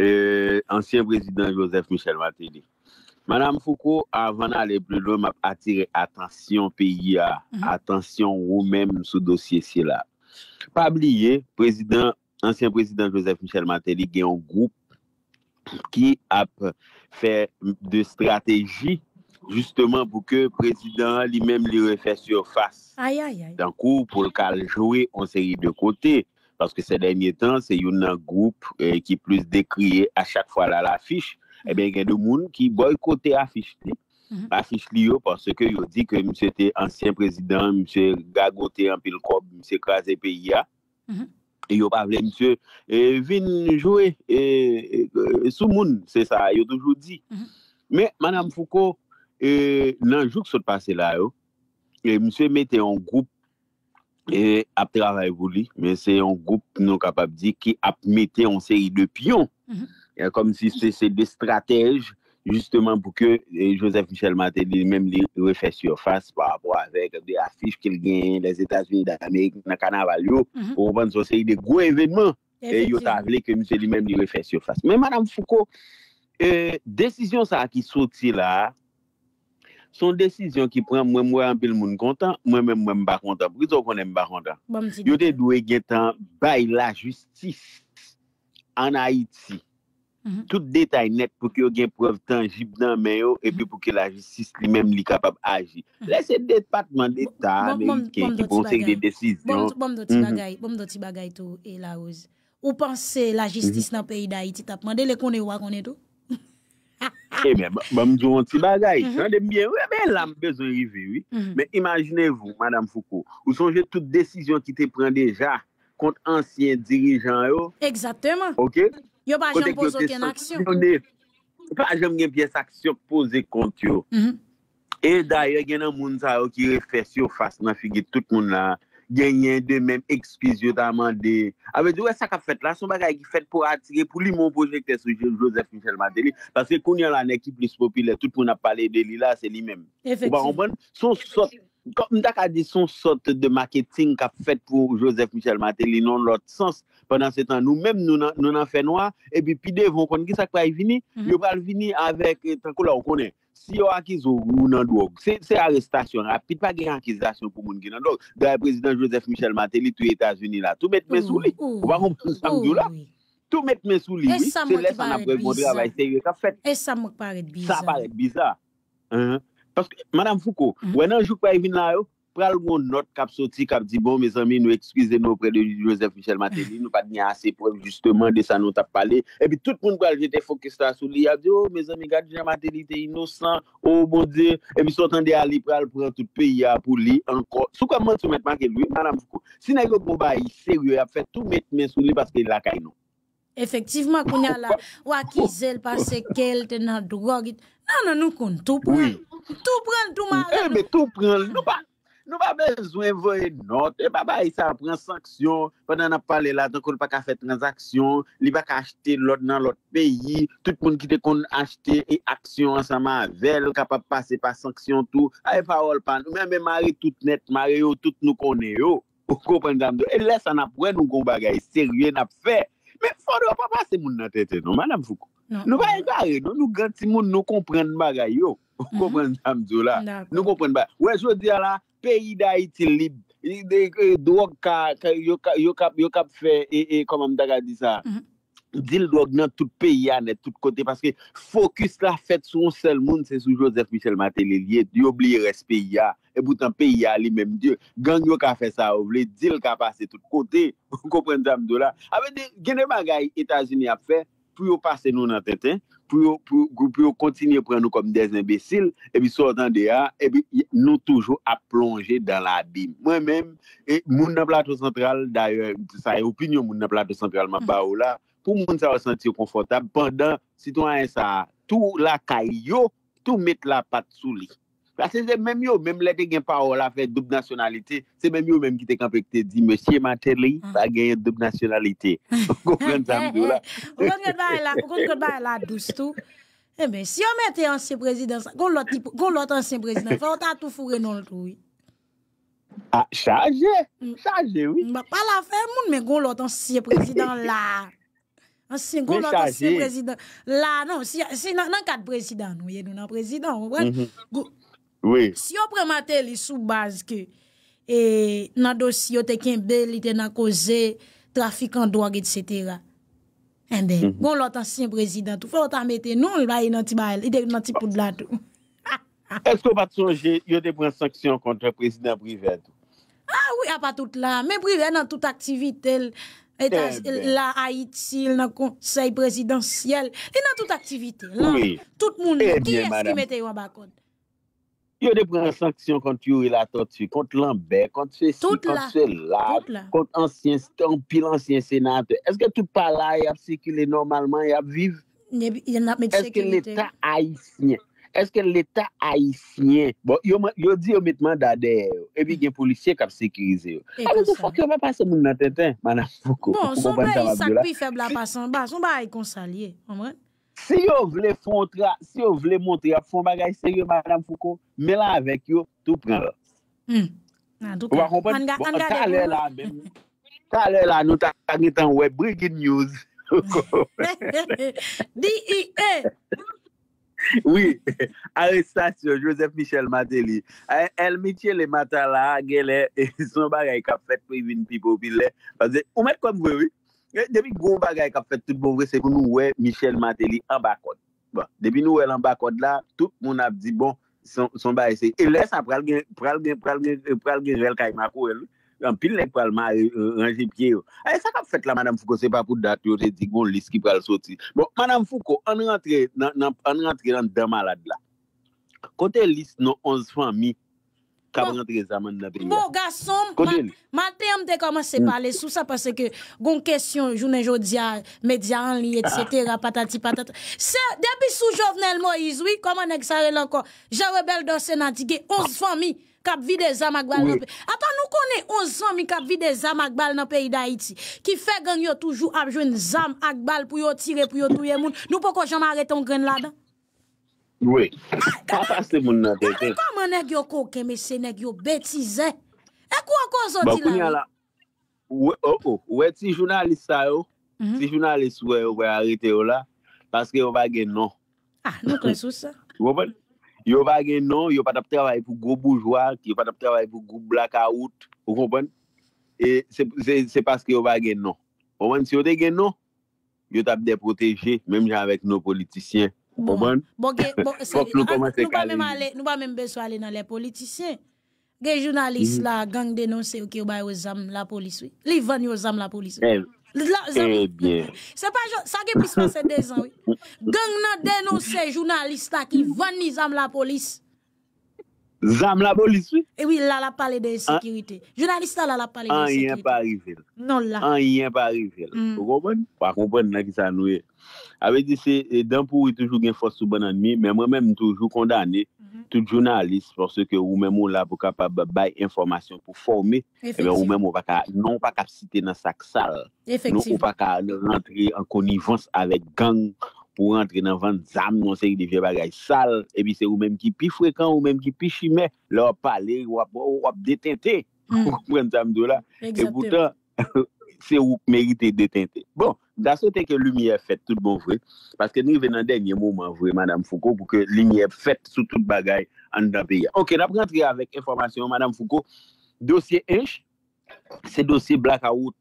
euh, président euh, Joseph Michel Martelly. Madame Foucault, avant d'aller plus loin, m'a attiré attention pays, pays, mhm. Attention mm même sur ou même là Pabliye, ansyen prezident Joseph Michel Mateli gen yon group ki ap fè de stratèji justman pou ke prezident li mèm li refè sur fass. Dan kou pou lkal jowe, on se ri de kote. Paske se denye tan, se yon nan group ki plus dekriye eh a chak fwa la la fiche, gen yon moun ki boykote a fiche. Basi mhm. chli yo, parce ke mhm. yo di ke msye te ansyen prezident, msye gagote an pilkob, msye kwa zepi ya, yo pavle msye vin jowe sou moun, se sa, yo toujou di. Me, manan mfouko, nan jouk sot pase la yo, msye mette an goup eh, ap travay vouli, msye an goup nou kapap di ki ap mette an seri de pyon, kom mhm. eh, si se de stratej, Justement pou ke Joseph Michel Maté li mèm li we fè sur fass Pa apwa vek de afif kil gen les Etats-Unis d'Amerik na kanaval yo Ou ban so se yi de gwen evèdman Yo ta avle ke Michel li mèm li we fè sur fass Men Madame Foucault, euh, desisyon sa ki soti la Son desisyon ki pren mwen mwen anpil moun kontan Mwen mwen mwen mba kontan, pou ki sou konen bon, mba kontan Yo te dwe getan bay la justif an Haiti Mhm. Tout detay net pou ki yo gen preuve tangib nan men yo E pi mhm. pou ki la jistis li men li kapab aji mhm. Lese depatman deta Amerike ki konsek de desisyon Bom do tibagay, bom do tibagay tou e la ouz Ou panse la jistis nan peyi dayi eh ti tapman Dele konen wakonetou E men, bom do tibagay, chande bien Ouye men, la mbezon rivi Men imaginez vou, Madame Foucault Ou sonje tout desisyon ki te pren deja Kont ansyen dirijan yo Exactement Ok? Yo pa jom pozo ken aksyon. Pa jom gen pyes aksyon poze kont yo. Mm-hmm. E daye gen an moun sa yo ki fes yo fas nan figi tout moun la genyen de men ekspizyo ta mande. Awe di we sak a fèt la son bagay ki fèt pou atire pou li moun poze ke sou jen Josef Michel Madeli parce kon yon la neki plus popile tout moun a pale de li la se li men. Efeci. Mdak a di son sort de marketing Kap fet pou Joseph Michel Mateli Non lot sens Pendan se tan nou Mèm nou nan fè nou a Ebi pide von kon ki sa kwa e vini Yo pal vini avèk Si yo akiz ou nan drog Se arrestasyon rapit Pa gen akizasyon pou moun ki nan drog Gaya prezident Joseph Michel Mateli Tou Etats-Unis la Tou mèt mè sou li Se lè sa nan prez mondre avè E sa mèk parek bizar E sa mèk parek bizar Madame Foucault, mm. wè nan jouk pa evin la yo, pral won not kap soti, kap di bon, mes ami, nou eksplize nou pre de Joseph Michel Matéli, nou pa dnye ase pre, justement, de sa nou tap pale. E bi tout poun kwa jete fokesta sou li, ap di, oh, mes ami, gade jen Matéli te inosan, oh, bon di, e bi sotande a li pral pran tout pe ya pou li, anko. Sou kwa moun sou metman ke lui, Madame Foucault, si nan yon boba yi seryo, ap fet tou metmen sou li, paske lakay nou. Efektivman koun ya la wakizel pase kelde nan drogit. Nan nan nou kon tou pren. Tou pren tou maren eh, nou. Nou pa bezwen voye not. E eh, baba yi sa pren sanksyon. Pwè nan ap pale la, ton kon pa ka fè transaksyon. Li pa ka achte lòt nan lòt peyi. Tout kon kide kon achte e aksyon ansama a vel. Kapa pase pa sanksyon tout. A e fawol pan. Mè mè mari tout net. Mari yo tout nou kon e yo. E lè sa nan pren nou kon bagay. Serye nan fè. Non, Men fodo non. eh, yo pa pa se moun nan tete nou, man nan mfoukou. Nou pa e gare nou, nou gen se moun nou kompren bagay yo. Nou kompren nan mzou la. Nou kompren bagay. Wè sou diya la, peyi da iti lib. Di do ka, yo kap fe, ee, ee, koman mdaga di sa. Mh. Dil do gnen tout pe ya net tout kote Paske fokus la fet sou on sel moun Se sou josef Michel Mateliliet Di oubli respe ya E boutan pe ya li menm diyo Ganyo ka fe sa ouble Dil ka pase tout kote Gine magay Etasini ap fe Puyo pase nou nan teten Puyo kontinye pre nou kom des imbesil Ebi sou zan de ya Ebi nou toujou ap plonje dan la bim Mwen menm e, Moun nan plato sentral Daye sa e opinyon moun nan plato sentral Mwen ba ou la pou moun sa va senti yo konfortab, pandan, si tou an yon sa, tou la kay yo, tou met la pat sou li. Kwa se se, menm yo, menm lete gen pa ou la fe, dub nationalite, se menm yo menm ki te konpe, ki te di, Monsie Mateli, sa genye dub nationalite. Kou kon temdou la. Kou kon kèdba yon la douz tou. E men, si yon mette ansye prezident, goun lot ansye prezident, fè ou ta tou fure non loutou. A, chaje, chaje, oui. Mwen pa la fè, moun men goun lot ansye prezident la. An sin, goun lò tan sin prezident. La, nan, si nan kat prezident nou, yè nou nan prezident, ou mwen. Si yon prematè li soubaz ki nan dosi yo tekin bel, ite nan koze, trafik an doak, et cetera. Endè, goun lò tan sin prezident. Fè yon tan metè nou, yon nan ti bayel, yon nan ti poudlato. Est-ce ki yo bat sonje, yon de bransaksyon kontre prezident privè? Ah, wè, a patout la. Mè privè nan tout aktivitèl Eh la hait si, nan konsey prezidentiyel, e nan tout eh aktivite, tout moun, ki eske mette yon bakot? Yo de pre an sanksyon kont yo ila tot si, kont l'anbe, kont se si, kont se la, kont ansyen senate, eske tout pa la, yap sekile normalman, yap vive? Eske l'eta hait si? Eske l'Etat a yi snyen? Bon, yo di yo mitman dade yo. Ebi gen polisye kap sekerize yo. A, mwen se fok yo mwen pase moun nan ten non, ten, mwen a foko. Bon, sou mwen yi sakpi febla pasan. Ba, sou mwen a yi konsalye. Si yo vle fonte la, si yo vle montre la fonte bagay seryo mwen a foko, mela avek yo, tou pren la. Hmm. Nan, doutan. Ou a kompon? Bon, ta lè la mwen. Ta lè la nou ta kagitan we, breaking news. D-I-E! D-I-E! Oui, arresta sur Joseph Michel Mateli. El mitye le mata la, ge le, son bagay kap fet pou y vin pipo pi le. Ou met kon vwe, debi gwo bagay kap fet tout bou vwe se kon nou we Michel Mateli an bakot. Depi nou we l an bakot la, tout moun ap di bon, son bagay se. E les ap pral gen, pral gen, pral gen, pral gen jel kay mako el. Yon pil lèk pal ma eh, eh, rangi pye yo. E sa ka fèt la Madame Foucault, se pa pou dat yo, se di goun lis ki pal soti. Bon, Madame Foucault, an rentre nan damalad la. Kote lis nou 11 fan mi, kabe bon. rentre zaman nan la. Bon, gason, ma tem de koman se mm. pale sou sa, pase ke goun kesyon, jounen jo diar, medyan li, et cetera, ah. patati, patati. Se, debi sou jovenel Moïse, oui, koman ek sa relanko, je rebel dosen nan di ge 11 fan mi. Kap vide zam akbal nan pe. Ata nou konen on zon mi kap vide zam akbal nan pe idayiti. Ki fe gen yo toujou ap jwen zam akbal pou yo tire pou yo touye moun. Nou poko jama arete on gren lada? We. Ata ah, se moun nan pe. Ata mwen neg yo koke me se neg yo betize. E kwa kon zoti la? Bakoun ya la. We opo. We ti jounalisa yo. Mhm. Ti jounalisa yo we arete yo la. Pasko yo va gen non. A, nou kon sou se. Wopan? Yo va gen non, yo pa tapte avay pou go boujouak, yo pa tapte avay pou go blakaout, ou kompon? E se paske yo va gen non. Oman, si yo te gen non, yo tapte de proteje, menm jan avèk nou politisyen, oman? Bon gen, bon gen, nou pa menm beso ale nan lè politisyen. Gen jounalist mhm. la gang denonse ou ki yo bay yo zam la polis wè. Li van yo zam la polis wè. Eh, Eh bien Sa ge pis pase de zan Gang nan denose jounalista Ki van ni zan la polis Zan la polis Eh oui la la pale de sekerite ah. Jounalista la la pale de sekerite An yen pa rivel Awe di se Dan pou yi toujou gen fos sou banan mi Men mwen men toujou kondane tout journaliste, parce que vous-même, vous là, pour capable de information pour former, et eh ou vous-même, vous pas non pas capacité dans sac salle. Effectivement. Nous, pas rentrer en connivence avec gang pour rentrer dans vente zam, non, eh c'est des vieux bagages sales, et puis c'est vous-même qui plus fréquent, vous-même qui plus chimé, leur parler, ou détenter. Hmm. Vous comprenez ça, là? Et pourtant, Se ou merite detente Bon, da se teke lumiye fete Tout bon vre Paske nou venan denye mouman vre Madame Foucault Pouke lumiye fete Sou tout bagay An da peye Ok, da prentri avèk Informasyon Madame Foucault Dosye enche Se dosye blakaout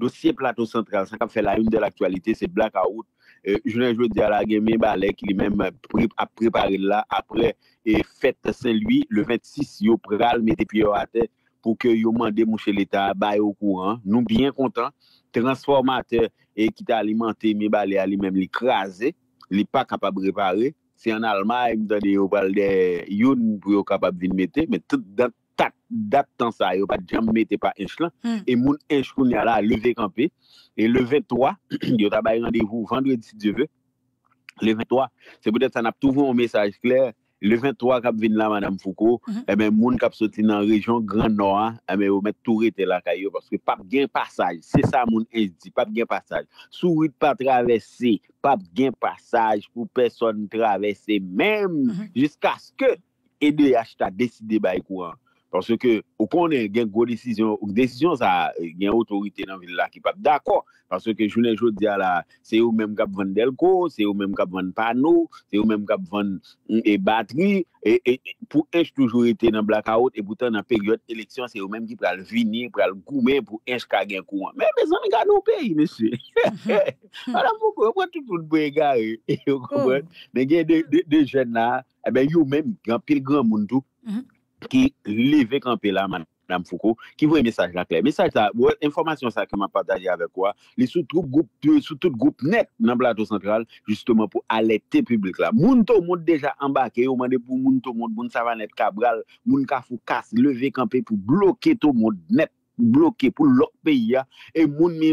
Dosye plato sentral San ka fè la un de l'aktualite Se blakaout euh, Jounen jwè di ala genme balè Ki li menm apreparil la Apre E fète sen lui Le 26 yo pral Mète piyo a te pou ke yo mande mouche l'Etat baye ou kouran. Nou byen kontan, transformate, ekite alimante, mi bali alimem li krasi, li pa kapab repare. Se yon alma, yon pou yo kapab vinmete, men tout dat tan sa, yo pat jam metepa hmm. enj lan, e moun enj koun yala leve kampi, e leve toa, yo tabaye randevou vendredi si di ve, leve toa. Se pou det sa nap touvo moun mesaj kler, Le 23 kap vin la Madame Foucault, mhm. eh moun kap soti nan rejon Grand Noir, moun eh met tourette la kayo, parce que pap gen passage. Se sa moun esdi, pap gen passage. Sou wite pa travesse, pap gen passage, pou peson travesse, menm, mhm. jiska ske, edi yach ta deside bay kouan. Parce que ou kon gen gwo desisyon, ou desisyon sa gen otorite nan vile lakipap. Dako, parce que jounen jout diya la, se ou menm kap vande elko, se ou menm kap vande panou, se ou menm kap vande un e batri, pou enj toujou ete nan blakaout, e boutan nan peryote elektyon, se ou menm ki pral vini, pral koumen, pou enj ka gen kouman. Mè, mè zan mi gano peyi, mè sè. Anan moukou, anan moukou, mè gen de jen na, mè yon menm, yon pilgram moun tou, ki leve kampè la, Madame Foucault, ki vwe mesaj la kè. Mesaj la, vwe informasyon sa ki mwen patajè avèk wè. Li sou tout goup net nan blado sentral, jistèman pou alè te publik la. Moun tou moun deja ambakè, ou mwen de pou moun tou moun, moun savanet kabral, moun ka fwou kas, leve kampè pou blokè tou moun net. bloqué pour l'autre pays et moun mi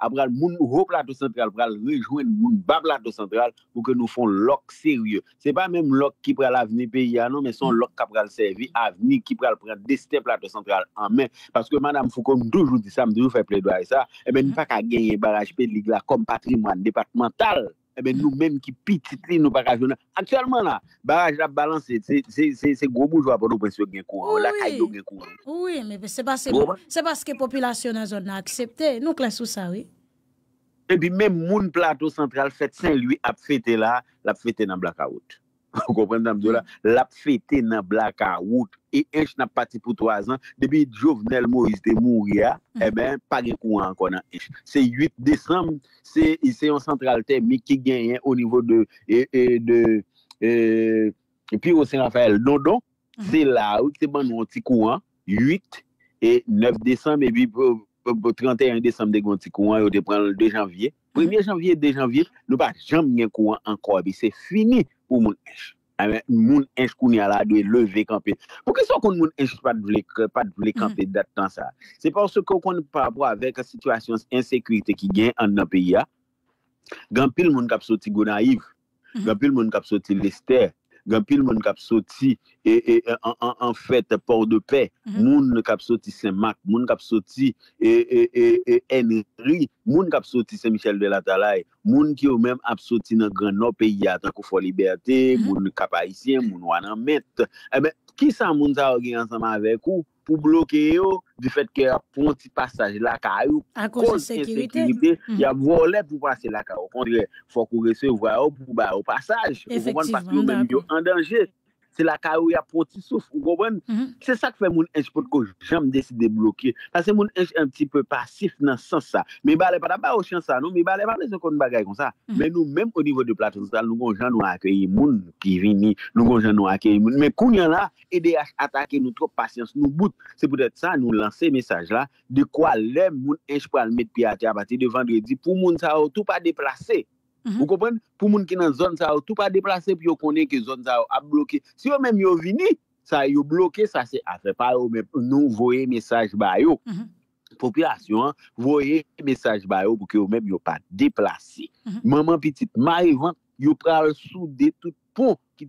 après moun haut plateau central pour rejoindre moun bas plateau central pour que nous font l'oc sérieux c'est pas même l'oc qui prend l'avenir pays non mais son l'oc qui prend servir avenir qui prend prendre destin plateau central en main parce que madame Foucault toujours dit ça me toujours fait plaidoyer ça et eh ben pas qu'à gagner barrage pays là comme patrimoine départemental Eh nou menm ki pititri nou bagajou nan aktualman nan, bagaj la balanse se gobojwa pou nou pensyon gen kouan la kay do gen kouan se baske populasyon nan zon nan aksepte, nou klen sou sa we e bi menm moun plato sentral fet sen lui ap fete la la fete nan blakaout l ap fete nan blaka wout e enche nan pati pou 3 an debi jovenel Moïse de Mouria e ben pari kouan konan se 8 Desem se yon sentralte mi ki genyen o nivou de pi ou senafel don don, se la ou se ban yon ti kouan, 8 e 9 Desem e bi 31 Desem de yon ti kouan yon te pran 2 Janvier 1 mm-hmm. Janvier, 2 Janvier, nou pa jom yon kouan an kouan, bi se fini ou moun enj. A men, moun enj kouni ala de leve kampe. Pouke son kon moun enj pat vle kampe mm. dat tan sa? Se porsou kon pabwa avek a situasyon ensekri te ki gen an nan pe ya, gan pil moun kap soti gonaiv, mm-hmm. gan pil moun kap soti liste, Gampil moun kap soti en e, e, fète Porte de Paix, mhm. moun kap soti Saint-Marc, moun kap soti e, Henry, moun kap soti Saint-Michel de la Talaye, moun ki yo mèm ap soti nan granot pe yata kou fò Liberté, mhm. moun kap Aïsien, moun wanan Met. E eh mè, ki sa moun ta orgi ansama avek ou? pou bloke yo, di fèt ke pon ti pasaj lakay yo, kon se sekirite, ya vole pou pasaj lakay yo, kondre, fò kou gese vwa yo pou ba yo pasaj, pou mwen pati yo men yo an danje. Se la ka ou ya proti souf kou gowen, se sa k fè moun enj pot ko jam deside blokir. Sa se moun enj an ti pe pasif nan san sa, me ba le pa da ba ou chan sa nou, me ba le pa le se kon bagay kon sa. Men nou menm ou nivou de platon sa, nou kon jan nou akye yi moun ki vini, nou kon jan nou akye yi moun. Men koun yon la, EDH atake nou trop pasyans, nou bout. Se pou det sa nou lanse mesaj la, de kwa lè moun enj pou almet pi ati abati de vendredi pou moun sa ou tou pa deplase. Mhm. pou moun ki nan zon sa ou tout pa deplase pou yo konen ki zon sa ou ap bloke si yo menm yo vini, sa yo bloke sa se afe par ou menm nou voye mesaj bayo popyasyon voye mesaj bayo pou ki ou menm yo pa deplase maman pitit, marivan yo pral soude tout pou ki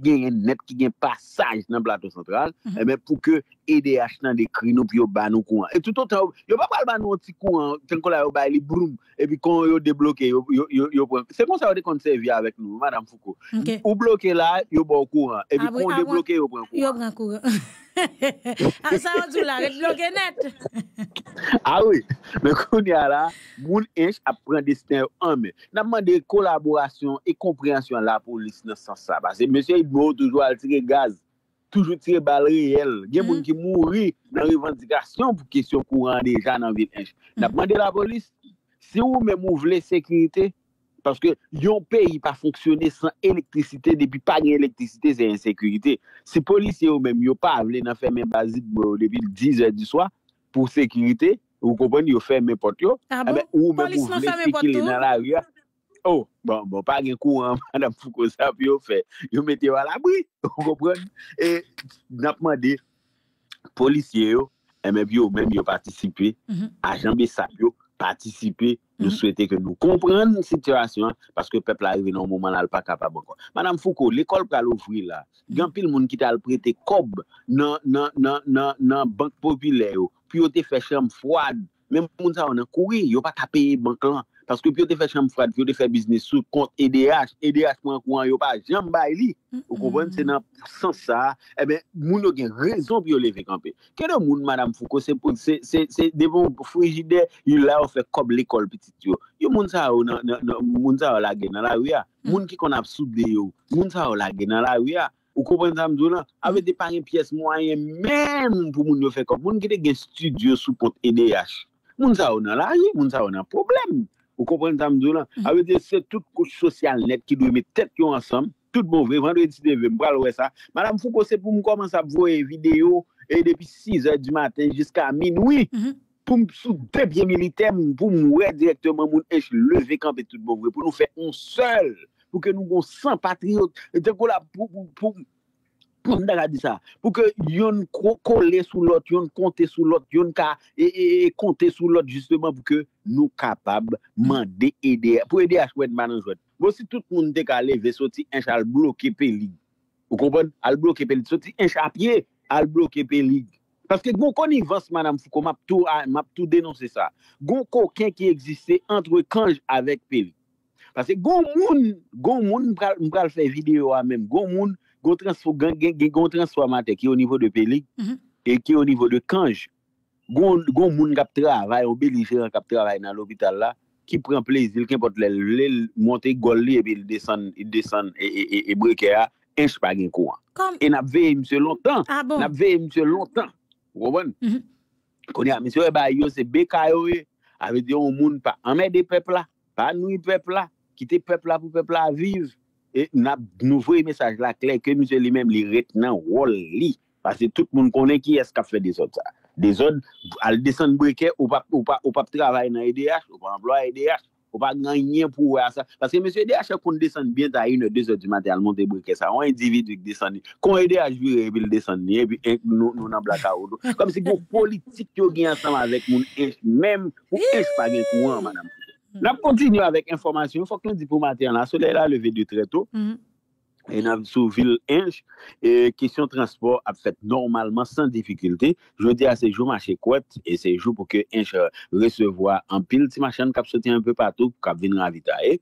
gen net, ki gen pasaj nan plato sentral, menm mhm. eh pou ke EDH nan dekri nou pi yo ba nou kouan. E tout otan, yo pa pal ba nou ti kouan, ten kon la yo ba li broum, e pi kon yo debloke, yo, yo, yo, yo pren. Se kon sa yo de konservi avèk nou, Madame Foucault. Okay. Ou bloke la, yo ba kouan, e pi kon debloke, yo pren kouan. Yo pren kouan. A ah, sa an zou la, ret bloke net. A wè, men kon ya la, moun enj ap pren destin anmen. Nan man de kolaborasyon e komprensyon la pou lis nan san sa. Basè, monsye Ibou toujou al tire gaz. Toujou tire bal reyel. Gen moun mm-hmm. ki mouri nan revendikasyon pou kesyon kou rande jan nan vilej. Napande la mm-hmm. polis, se euh, ah ah bon? ou men moun vle sekirite, paske yon peyi pa foksyone san elektrisite, depi pa nye elektrisite, se yon sekirite. Se polis yon men moun yo pa avle nan fè men bazit, moun devil 10 e di swa, pou sekirite, ou kompon yo fè men pot yo, ou men moun vle sekirite nan la riyak, Oh, bon, bon, bon, pa gen kou an, Madame Foucault, sa ap yo fe. Yo mette yo al abri, yo komprende. E napman de, polisye yo, eme bi yo, mèm yo patisipe, a janbe sa ap yo, patisipe, nou souwete ke nou. Komprende moun situasyon, paske peple arive nou mouman al pakap a banko. Madame Foucault, l'ekol pral ouvri la, yon pi l moun ki tal prete kob nan, nan, nan, nan, nan bank popilè yo, pi yo te fè chèm fwad. Mèm moun sa wè nan kouye, yo pa tapye bank lan. Paske pyo te fè chanm fwad, pyo te fè biznes sou kont E.D.H. E.D.H. mwen kwen yon pa jambay li. Ou kompwen, se nan sansa, ebe, moun yo gen rezon pyo le vek anpe. Kè do moun, madame Foucault, se devon fwejide, yon la ou fè kop l'ekol pitit yo. Yo moun sa ou nan, moun sa ou lage nan la ou ya. Mm. Moun ki kon ap soub de yo, moun sa ou lage nan la ou ya. Ou kompwen, sa mdou nan, ave mm. depan yon piyes mwayen men moun pou moun yo fè kop. Moun ki de gen studio sou kont E.D.H. Moun sa ou nan la, moun sa ou nan Ou kompren ta mdou lan. Mm-hmm. Awe de se tout kouch sosyal net ki dwe me tet yon ansam, tout bon vre, vandou eti de vre, m pral wè sa. Madame Foukose pou m koman sa vwoye video e depi 6 a di maten jiska minoui, pou m sou debye milite, pou m wè direktman moun eche leve kamp et tout bon vre, pou nou fè on sol, pou ke nou gon san patriot, eti kou la pou m, pou ke yon kole sou lot, yon konte sou lot, yon ka e, e, e, konte sou lot, pou ke nou kapab man de ede, pou ede a chwet man an chwet. Mwen si tout moun de ka leve, sou ti enche al bloke pelig. Ou kompon? Al bloke pelig. Sou ti enche apye, al bloke pelig. Paske goun koni vans man an, fou kon map tou denonse sa. Goun koken ki egziste entre kanj avek pelig. Paske goun moun, goun moun mkal fè video an men, goun moun, gen kon transformate ki yo nivou de pelik mhm. e ki yo nivou de kanj kon moun kap travay ou belifren kap travay nan l'opital la ki pren plezil, ken pot lèl lèl monte gol lèl e, e, e, e brekè a enj pa gen kou an e nap veye msè lontan kon ah, ya msè ou e bayo se beka yo e an mè de pepla an mè de pepla ki te pepla pou pepla vive E na nouvouye mesaj la kler ke msè li mèm li retenan wòl li. Pase tout moun konen ki eskap fe dezod sa. Dezod, al desen breke, ou pa ptravay nan EDH, ou pa anvloy EDH, ou pa e e ganyen pou wè sa. Pase msè EDH kon desen bienta yon dezen di mater al monte breke sa, an individwik desen ni. Kon EDH vi rebil desen ni, ebi eh, nou nan blaka ou do. Kom si kou politik yo gen ansam avèk moun, eh, mèm ou es eh, pa gen kouan manan moun. Mm-hmm. La p kontinu avèk informasyon, fòk loun di pou matè an la, sou lè la levè du tretou, e nan sou vil enj, kisyon transport ap fèt normalman san difikultè, jwè di a sejou mâche kwèpt, e sejou pou ke enj resevoa an pil ti mâchen, kap soti an pè patou, kap din ravita e,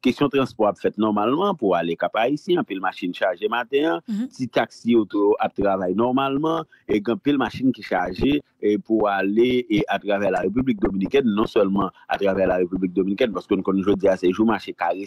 question transport fait normalement pour aller cap haïtien pile machine chargée matin mhm. si petit taxi auto à travail normalement et grand pile machine qui chargée pour aller et à travers la République dominicaine non seulement à travers la République dominicaine parce que nous je dis c'est jour marché carré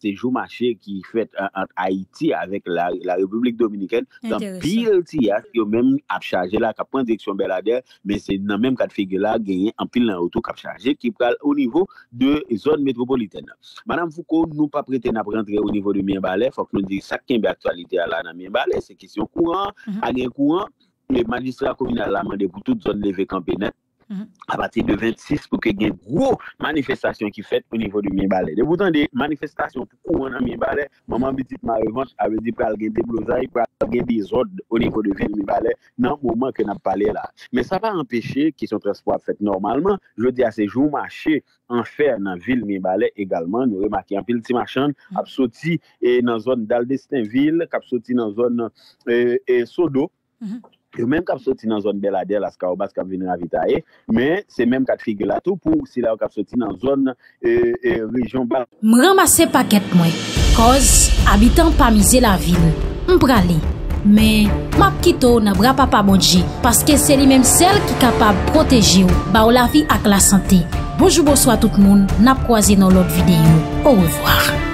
c'est jour marché qui fait en, Haïti avec la, République dominicaine dans pile qui même à charger là direction Belader mais c'est dans même cas de figure là gagner en pile en auto cap chargé qui parle au niveau de zone métropolitaine madame fou kon nou pa preten ap rentre ou nivou de Mienbalè, fòk nou di sakken bi aktualite ala nan Mienbalè, se kisyon kouan, ane kouan, le magistra komina la mande pou tout zon leve kampenè Mm-hmm. a bati de 26 pou ke gen gro manifestasyon ki fet o nivou de Mibale. De boutan de manifestasyon pou kon nan Mibale, maman bitit ma revanche a ve di pral gen deblozay, pral gen bizod o nivou de vil Mibale nan mouman ke nan pale la. Men sa va empeshe ki son transport fet normalman, je di a sejou mache anfer nan vil Mibale egalman, nou remaki an pil ti machan, mm-hmm. ap soti nan zon Dalde Stenvil, kap soti nan zon euh, Sodo, mm-hmm. Ou menm kap soti nan zon belade la ska ou bas Kap vin ravita e Men se menm katri gilato pou si la ou kap soti nan zon E region bal M ramase paket mwen Koz abitan pa mize la vil M prale Men map kito nan bra pa pa modje Paske se li menm sel ki kapab proteji ou Ba ou la vi ak la sante Bojou bojou a tout moun Nap kwa zi nan lot videyo Ou revoar